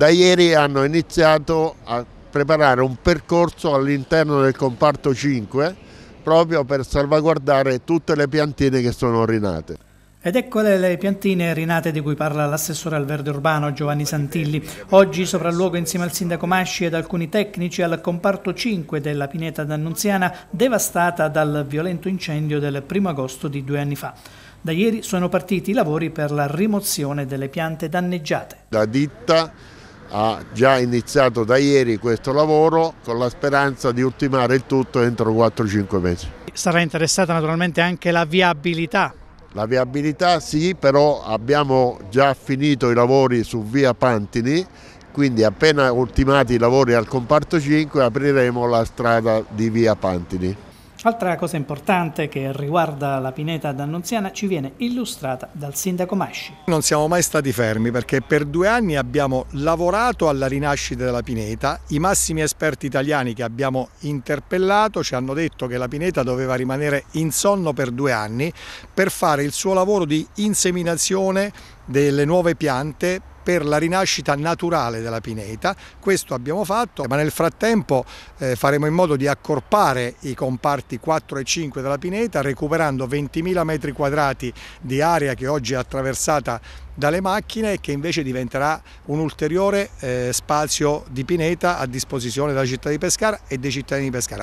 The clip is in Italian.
da ieri hanno iniziato a preparare un percorso all'interno del comparto 5 proprio per salvaguardare tutte le piantine che sono rinate. Ed eccole le piantine rinate di cui parla l'assessore al verde urbano Giovanni Santilli. Oggi sopralluogo insieme al sindaco Masci ed alcuni tecnici al comparto 5 della pineta d'Annunziana devastata dal violento incendio del primo agosto di due anni fa. Da ieri sono partiti i lavori per la rimozione delle piante danneggiate. La ditta ha già iniziato da ieri questo lavoro con la speranza di ultimare il tutto entro 4-5 mesi. Sarà interessata naturalmente anche la viabilità la viabilità sì, però abbiamo già finito i lavori su via Pantini, quindi appena ultimati i lavori al comparto 5 apriremo la strada di via Pantini. Altra cosa importante che riguarda la pineta d'Annunziana ci viene illustrata dal sindaco Masci. Non siamo mai stati fermi perché per due anni abbiamo lavorato alla rinascita della pineta. I massimi esperti italiani che abbiamo interpellato ci hanno detto che la pineta doveva rimanere in sonno per due anni per fare il suo lavoro di inseminazione delle nuove piante per la rinascita naturale della pineta, questo abbiamo fatto, ma nel frattempo eh, faremo in modo di accorpare i comparti 4 e 5 della pineta recuperando 20.000 metri quadrati di area che oggi è attraversata dalle macchine e che invece diventerà un ulteriore eh, spazio di pineta a disposizione della città di Pescara e dei cittadini di Pescara.